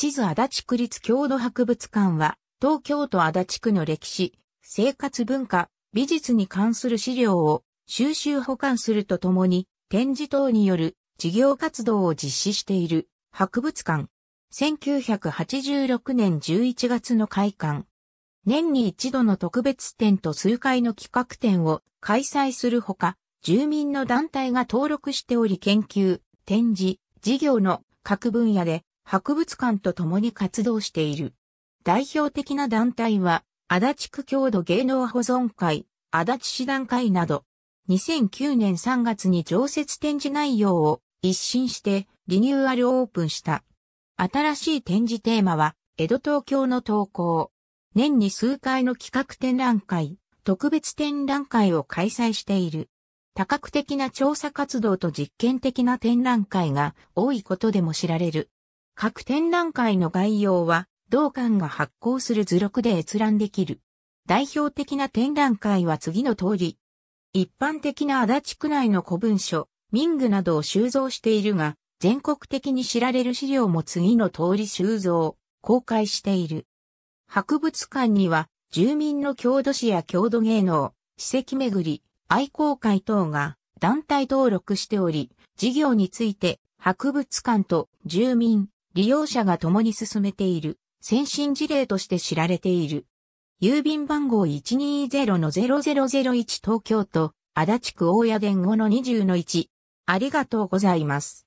地図足立区立郷土博物館は、東京都足立区の歴史、生活文化、美術に関する資料を収集保管するとともに、展示等による事業活動を実施している博物館。1986年11月の開館。年に一度の特別展と数回の企画展を開催するほか、住民の団体が登録しており研究、展示、事業の各分野で博物館と共に活動している。代表的な団体は、足立区郷土芸能保存会、足立市団会など、2009年3月に常設展示内容を一新してリニューアルオープンした。新しい展示テーマは、江戸東京の投稿。年に数回の企画展覧会、特別展覧会を開催している。多角的な調査活動と実験的な展覧会が多いことでも知られる各展覧会の概要は、同館が発行する図録で閲覧できる。代表的な展覧会は次の通り。一般的な足立区内の古文書、民具などを収蔵しているが、全国的に知られる資料も次の通り収蔵、公開している。博物館には、住民の郷土史や郷土芸能、史跡巡り、愛好会等が団体登録しており、事業について博物館と住民、利用者が共に進めている先進事例として知られている。郵便番号120-0001東京都足立区大谷伝後の20-1。ありがとうございます。